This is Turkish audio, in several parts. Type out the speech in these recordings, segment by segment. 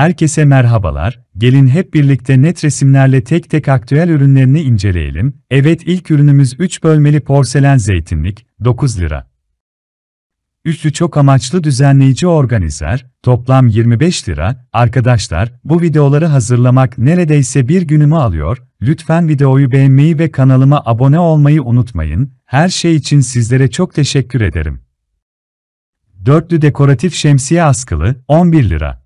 Herkese merhabalar, gelin hep birlikte net resimlerle tek tek aktüel ürünlerini inceleyelim. Evet ilk ürünümüz 3 bölmeli porselen zeytinlik, 9 lira. Üstü çok amaçlı düzenleyici organizer, toplam 25 lira. Arkadaşlar, bu videoları hazırlamak neredeyse bir günümü alıyor. Lütfen videoyu beğenmeyi ve kanalıma abone olmayı unutmayın. Her şey için sizlere çok teşekkür ederim. Dörtlü dekoratif şemsiye askılı, 11 lira.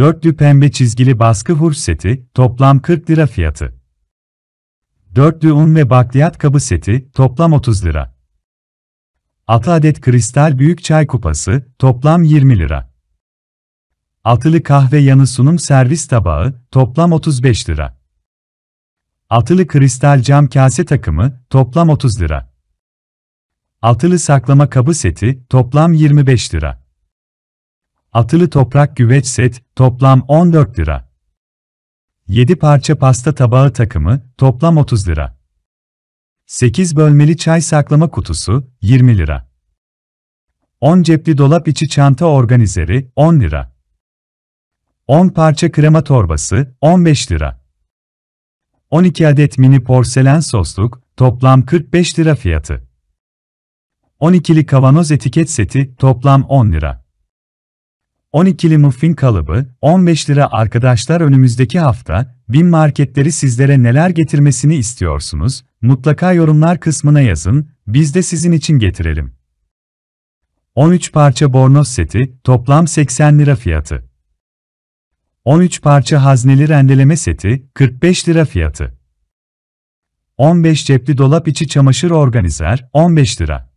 Dörtlü pembe çizgili baskı hurç seti, toplam 40 lira fiyatı. Dörtlü un ve bakliyat kabı seti, toplam 30 lira. 6 adet kristal büyük çay kupası, toplam 20 lira. Altılı kahve yanı sunum servis tabağı, toplam 35 lira. Altılı kristal cam kase takımı, toplam 30 lira. Altılı saklama kabı seti, toplam 25 lira. Atılı toprak güveç set, toplam 14 lira. 7 parça pasta tabağı takımı, toplam 30 lira. 8 bölmeli çay saklama kutusu, 20 lira. 10 cepli dolap içi çanta organizeri, 10 lira. 10 parça krema torbası, 15 lira. 12 adet mini porselen sosluk, toplam 45 lira fiyatı. 12'li kavanoz etiket seti, toplam 10 lira. 12'li muffin kalıbı, 15 lira arkadaşlar önümüzdeki hafta, bin marketleri sizlere neler getirmesini istiyorsunuz, mutlaka yorumlar kısmına yazın, biz de sizin için getirelim. 13 parça bornoz seti, toplam 80 lira fiyatı. 13 parça hazneli rendeleme seti, 45 lira fiyatı. 15 cepli dolap içi çamaşır organizer, 15 lira.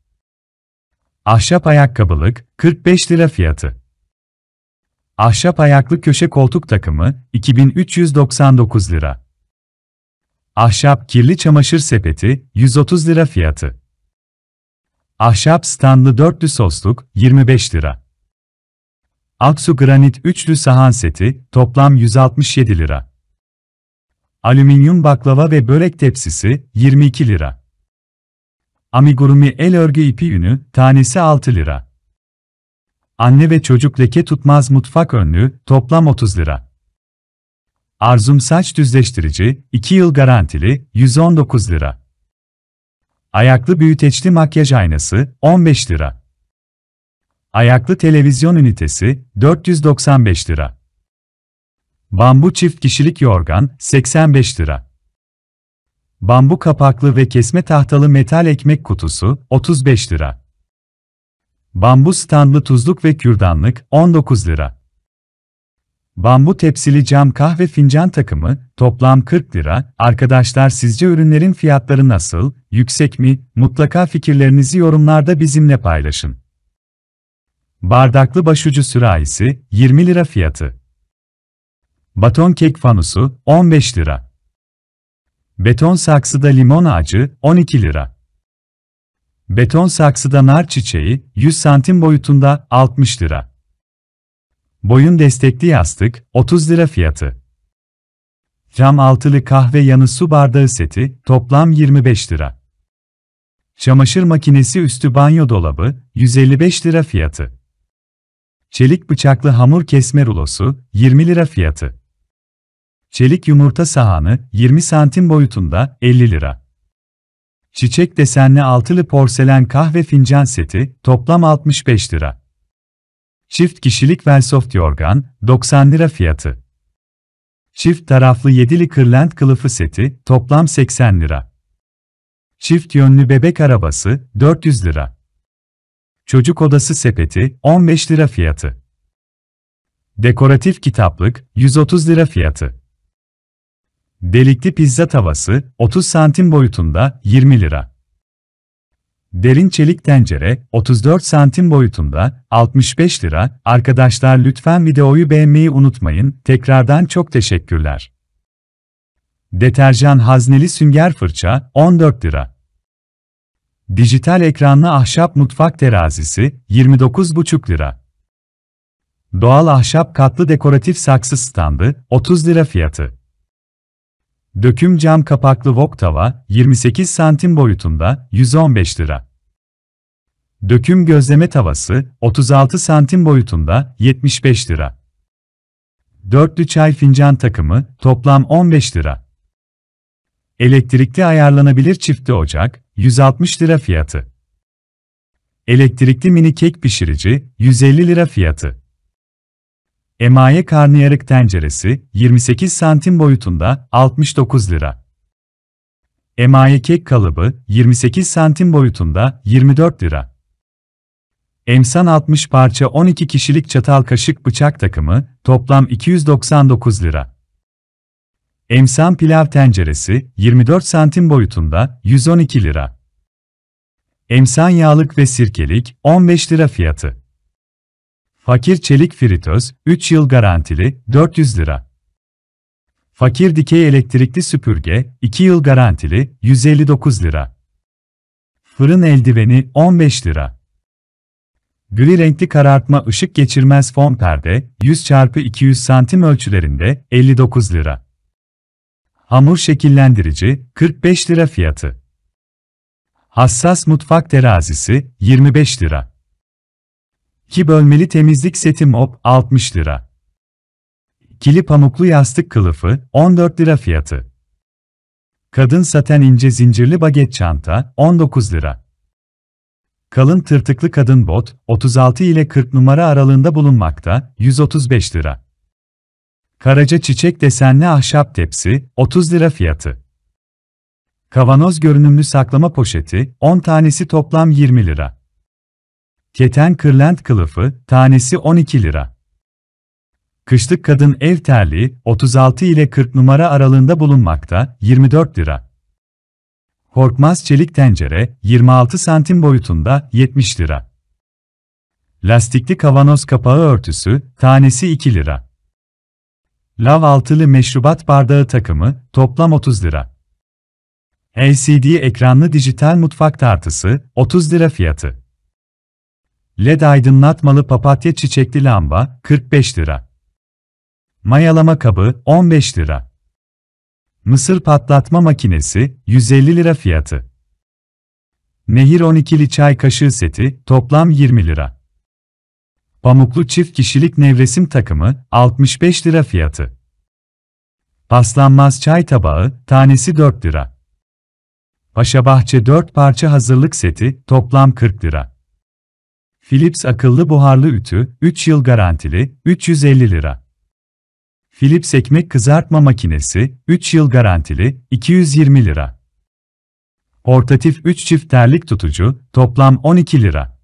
Ahşap ayakkabılık, 45 lira fiyatı. Ahşap ayaklı köşe koltuk takımı 2399 lira. Ahşap kirli çamaşır sepeti 130 lira fiyatı. Ahşap standlı dörtlü sosluk 25 lira. Aksu granit üçlü sahan seti toplam 167 lira. Alüminyum baklava ve börek tepsisi 22 lira. Amigurumi el örgü ipi yünü tanesi 6 lira. Anne ve çocuk leke tutmaz mutfak önlüğü, toplam 30 lira. Arzum saç düzleştirici, 2 yıl garantili, 119 lira. Ayaklı büyüteçli makyaj aynası, 15 lira. Ayaklı televizyon ünitesi, 495 lira. Bambu çift kişilik yorgan, 85 lira. Bambu kapaklı ve kesme tahtalı metal ekmek kutusu, 35 lira. Bambu standlı tuzluk ve kürdanlık 19 lira. Bambu tepsili cam kahve fincan takımı toplam 40 lira. Arkadaşlar sizce ürünlerin fiyatları nasıl? Yüksek mi? Mutlaka fikirlerinizi yorumlarda bizimle paylaşın. Bardaklı başucu sürahisi 20 lira fiyatı. Baton kek fanusu 15 lira. Beton saksıda limon ağacı 12 lira. Beton saksıda nar çiçeği 100 santim boyutunda 60 lira. Boyun destekli yastık 30 lira fiyatı. Cam altılı kahve yanı su bardağı seti toplam 25 lira. Çamaşır makinesi üstü banyo dolabı 155 lira fiyatı. Çelik bıçaklı hamur kesme rulosu 20 lira fiyatı. Çelik yumurta sahanı 20 santim boyutunda 50 lira. Çiçek desenli altılı porselen kahve fincan seti, toplam 65 lira. Çift kişilik Velsoft yorgan, 90 lira fiyatı. Çift taraflı yedili kırlent kılıfı seti, toplam 80 lira. Çift yönlü bebek arabası, 400 lira. Çocuk odası sepeti, 15 lira fiyatı. Dekoratif kitaplık, 130 lira fiyatı. Delikli pizza tavası 30 santim boyutunda 20 lira. Derin çelik tencere 34 santim boyutunda 65 lira. Arkadaşlar lütfen videoyu beğenmeyi unutmayın. Tekrardan çok teşekkürler. Deterjan hazneli sünger fırça 14 lira. Dijital ekranlı ahşap mutfak terazisi 29,5 lira. Doğal ahşap katlı dekoratif saksı standı 30 lira fiyatı. Döküm cam kapaklı wok tava 28 santim boyutunda 115 lira. Döküm gözleme tavası 36 santim boyutunda 75 lira. Dörtlü çay fincan takımı toplam 15 lira. Elektrikli ayarlanabilir çiftli ocak 160 lira fiyatı. Elektrikli mini kek pişirici 150 lira fiyatı. Emaye karnıyarık tenceresi 28 santim boyutunda 69 lira. Emaye kek kalıbı 28 santim boyutunda 24 lira. Emsan 60 parça 12 kişilik çatal kaşık bıçak takımı toplam 299 lira. Emsan pilav tenceresi 24 santim boyutunda 112 lira. Emsan yağlık ve sirkelik 15 lira fiyatı. Fakir çelik fritöz, 3 yıl garantili, 400 lira. Fakir dikey elektrikli süpürge, 2 yıl garantili, 159 lira. Fırın eldiveni, 15 lira. Gri renkli karartma ışık geçirmez fon perde, 100 x 200 santim ölçülerinde, 59 lira. Hamur şekillendirici, 45 lira fiyatı. Hassas mutfak terazisi, 25 lira. 2 bölmeli temizlik setim op 60 lira. Kili pamuklu yastık kılıfı 14 lira fiyatı. Kadın saten ince zincirli baget çanta 19 lira. Kalın tırtıklı kadın bot 36 ile 40 numara aralığında bulunmakta 135 lira. Karaca çiçek desenli ahşap tepsi 30 lira fiyatı. Kavanoz görünümlü saklama poşeti 10 tanesi toplam 20 lira. Keten kırlent kılıfı, tanesi 12 lira. Kışlık kadın ev terliği, 36 ile 40 numara aralığında bulunmakta, 24 lira. Korkmaz çelik tencere, 26 santim boyutunda, 70 lira. Lastikli kavanoz kapağı örtüsü, tanesi 2 lira. Lav altılı meşrubat bardağı takımı, toplam 30 lira. LCD ekranlı dijital mutfak tartısı, 30 lira fiyatı. LED aydınlatmalı papatya çiçekli lamba 45 lira. Mayalama kabı 15 lira. Mısır patlatma makinesi 150 lira fiyatı. Nehir 12'li çay kaşığı seti toplam 20 lira. Pamuklu çift kişilik nevresim takımı 65 lira fiyatı. Paslanmaz çay tabağı tanesi 4 lira. bahçe 4 parça hazırlık seti toplam 40 lira. Philips akıllı buharlı ütü, 3 yıl garantili, 350 lira. Philips ekmek kızartma makinesi, 3 yıl garantili, 220 lira. Portatif 3 çift terlik tutucu, toplam 12 lira.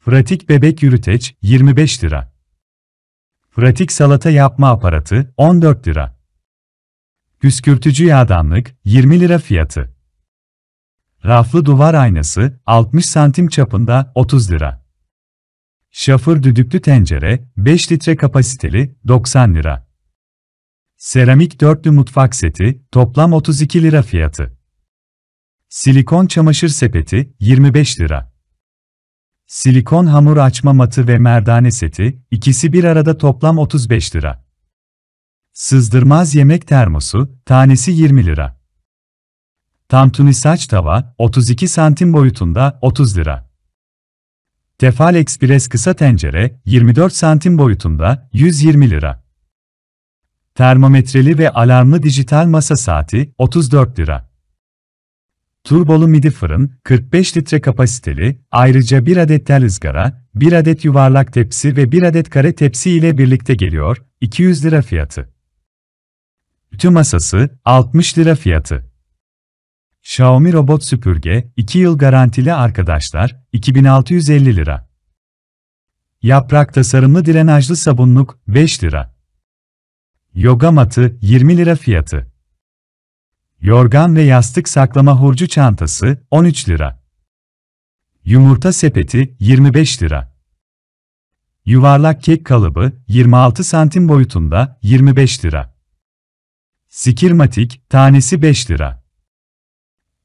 Pratik bebek yürüteç, 25 lira. Pratik salata yapma aparatı, 14 lira. Püskürtücü yağdanlık, 20 lira fiyatı. Raflı duvar aynası 60 santim çapında 30 lira. Şafır düdüklü tencere 5 litre kapasiteli 90 lira. Seramik dörtlü mutfak seti toplam 32 lira fiyatı. Silikon çamaşır sepeti 25 lira. Silikon hamur açma matı ve merdane seti ikisi bir arada toplam 35 lira. Sızdırmaz yemek termosu tanesi 20 lira. Tantuni saç tava 32 santim boyutunda 30 lira. Tefal Express kısa tencere 24 santim boyutunda 120 lira. Termometreli ve alarmlı dijital masa saati 34 lira. Turbolu midi fırın 45 litre kapasiteli, ayrıca 1 adet tel ızgara, 1 adet yuvarlak tepsi ve 1 adet kare tepsi ile birlikte geliyor 200 lira fiyatı. Ütü masası 60 lira fiyatı. Xiaomi robot süpürge, 2 yıl garantili arkadaşlar, 2650 lira. Yaprak tasarımlı drenajlı sabunluk, 5 lira. Yoga matı, 20 lira fiyatı. Yorgan ve yastık saklama hurcu çantası, 13 lira. Yumurta sepeti, 25 lira. Yuvarlak kek kalıbı, 26 santim boyutunda, 25 lira. Sikirmatik, tanesi 5 lira.